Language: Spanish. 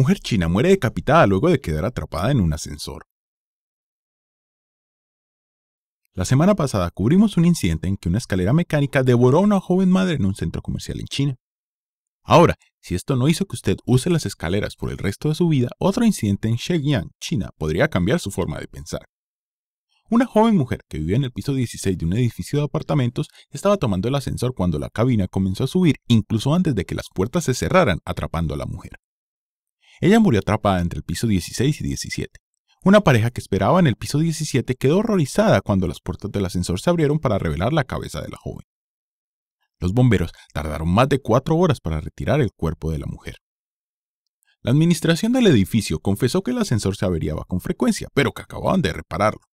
mujer china muere decapitada luego de quedar atrapada en un ascensor. La semana pasada cubrimos un incidente en que una escalera mecánica devoró a una joven madre en un centro comercial en China. Ahora, si esto no hizo que usted use las escaleras por el resto de su vida, otro incidente en Shenyang, China, podría cambiar su forma de pensar. Una joven mujer que vivía en el piso 16 de un edificio de apartamentos estaba tomando el ascensor cuando la cabina comenzó a subir incluso antes de que las puertas se cerraran, atrapando a la mujer. Ella murió atrapada entre el piso 16 y 17. Una pareja que esperaba en el piso 17 quedó horrorizada cuando las puertas del ascensor se abrieron para revelar la cabeza de la joven. Los bomberos tardaron más de cuatro horas para retirar el cuerpo de la mujer. La administración del edificio confesó que el ascensor se averiaba con frecuencia, pero que acababan de repararlo.